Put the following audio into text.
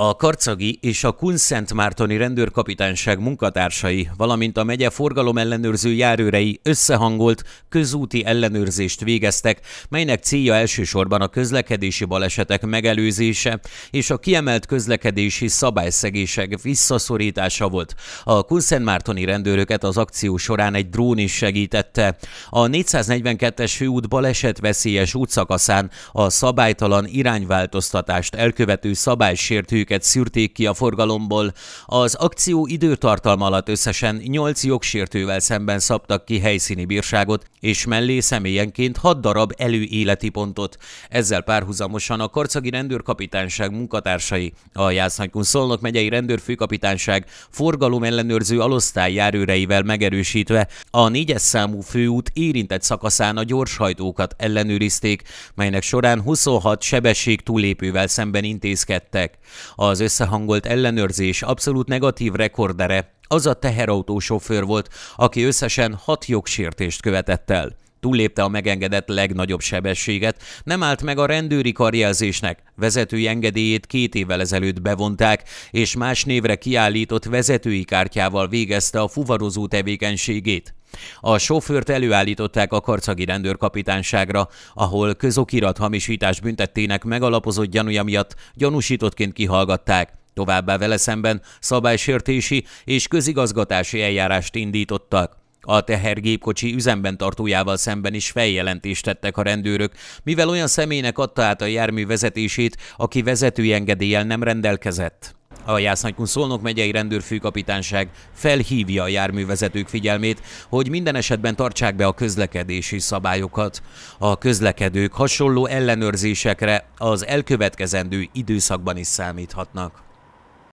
A karcagi és a Kunszentmártoni rendőrkapitányság munkatársai, valamint a megye forgalomellenőrző járőrei összehangolt közúti ellenőrzést végeztek, melynek célja elsősorban a közlekedési balesetek megelőzése és a kiemelt közlekedési szabályszegések visszaszorítása volt. A Kunszentmártoni rendőröket az akció során egy drón is segítette. A 442-es főút veszélyes útszakaszán a szabálytalan irányváltoztatást elkövető szabálysértők őket szűrték ki a forgalomból. Az akció időtartalma alatt összesen 8 jogsértővel szemben szabtak ki helyszíni bírságot, és mellé személyenként 6 darab előéleti pontot. Ezzel párhuzamosan a karcagi rendőrkapitányság munkatársai, a Jászlánykun Szolnok megyei rendőrfőkapitányság ellenőrző alosztály járőreivel megerősítve a négyes számú főút érintett szakaszán a gyorshajtókat ellenőrizték, melynek során 26 sebesség túlépővel szemben intézkedtek. Az összehangolt ellenőrzés abszolút negatív rekordere az a teherautó sofőr volt, aki összesen hat jogsértést követett el. Túllépte a megengedett legnagyobb sebességet, nem állt meg a rendőri karjelzésnek, vezetői engedélyét két évvel ezelőtt bevonták, és más névre kiállított vezetői kártyával végezte a fuvarozó tevékenységét. A sofőrt előállították a karcagi rendőrkapitányságra, ahol közokirat hamisítás büntettének megalapozott gyanúja miatt gyanúsítottként kihallgatták. Továbbá vele szemben szabálysértési és közigazgatási eljárást indítottak. A tehergépkocsi üzemben tartójával szemben is feljelentést tettek a rendőrök, mivel olyan személynek adta át a jármű vezetését, aki vezetői engedéllyel nem rendelkezett. A Jásznagykun Szolnok megyei rendőrfőkapitányság felhívja a járművezetők figyelmét, hogy minden esetben tartsák be a közlekedési szabályokat. A közlekedők hasonló ellenőrzésekre az elkövetkezendő időszakban is számíthatnak.